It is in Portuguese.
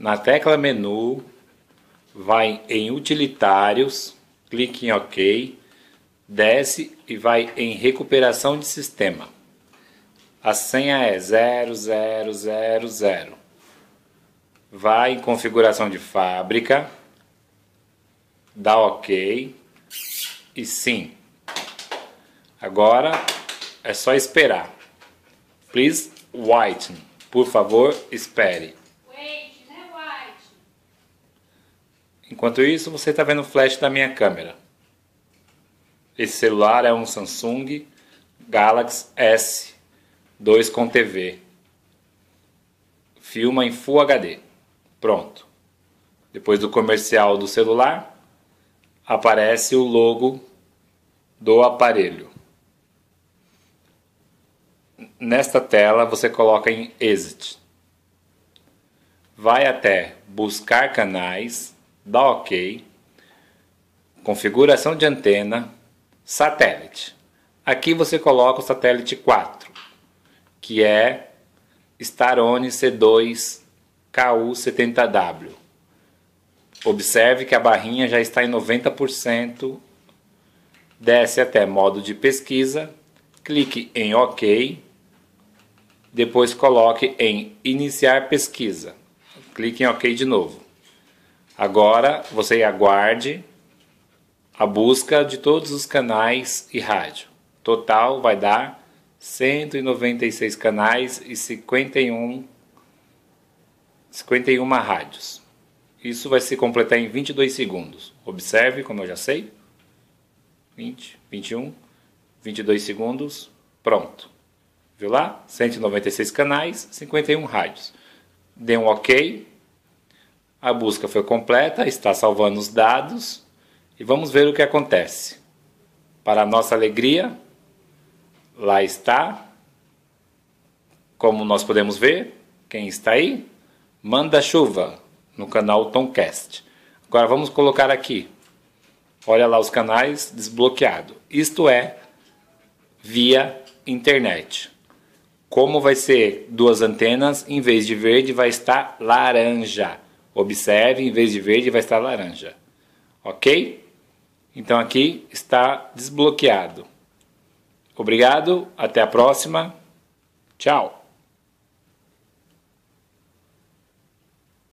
Na tecla menu, vai em utilitários, clique em OK, desce e vai em recuperação de sistema. A senha é 0000. Vai em configuração de fábrica, dá OK e sim. Agora é só esperar. Please wait. Por favor, espere. Enquanto isso, você está vendo o flash da minha câmera. Esse celular é um Samsung Galaxy S 2 com TV. Filma em Full HD. Pronto. Depois do comercial do celular, aparece o logo do aparelho. Nesta tela você coloca em Exit. Vai até Buscar canais dá OK, configuração de antena, satélite. Aqui você coloca o satélite 4, que é Starone C2 KU70W. Observe que a barrinha já está em 90%, desce até modo de pesquisa, clique em OK, depois coloque em iniciar pesquisa. Clique em OK de novo. Agora você aguarde a busca de todos os canais e rádio. Total vai dar 196 canais e 51, 51 rádios. Isso vai se completar em 22 segundos. Observe, como eu já sei. 20, 21, 22 segundos. Pronto. Viu lá? 196 canais, 51 rádios. Dê um OK. A busca foi completa, está salvando os dados e vamos ver o que acontece. Para nossa alegria, lá está. Como nós podemos ver, quem está aí? Manda Chuva, no canal Tomcast. Agora vamos colocar aqui. Olha lá os canais desbloqueado. Isto é via internet. Como vai ser duas antenas, em vez de verde vai estar laranja. Observe, em vez de verde vai estar laranja. Ok? Então aqui está desbloqueado. Obrigado, até a próxima. Tchau!